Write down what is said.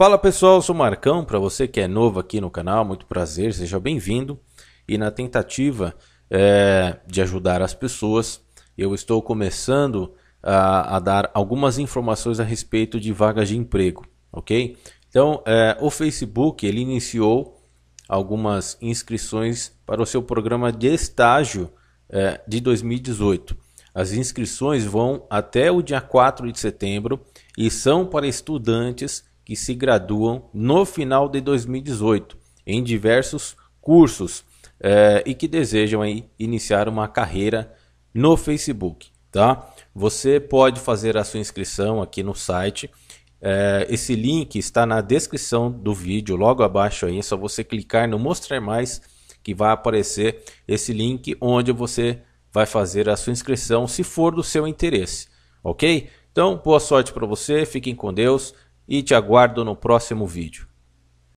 Fala pessoal, eu sou Marcão. Para você que é novo aqui no canal, muito prazer, seja bem-vindo. E na tentativa é, de ajudar as pessoas, eu estou começando a, a, dar algumas informações a respeito de vagas de emprego, ok? Então, é, o Facebook ele iniciou algumas inscrições para o seu programa de estágio é, de 2018. As inscrições vão até o dia 4 de setembro e são para estudantes que se graduam no final de 2018 em diversos cursos eh, e que desejam aí, iniciar uma carreira no Facebook, tá? Você pode fazer a sua inscrição aqui no site. Eh, esse link está na descrição do vídeo, logo abaixo aí, é só você clicar no mostrar mais que vai aparecer esse link onde você vai fazer a sua inscrição se for do seu interesse, ok? Então, boa sorte para você, fiquem com Deus e te aguardo no próximo vídeo.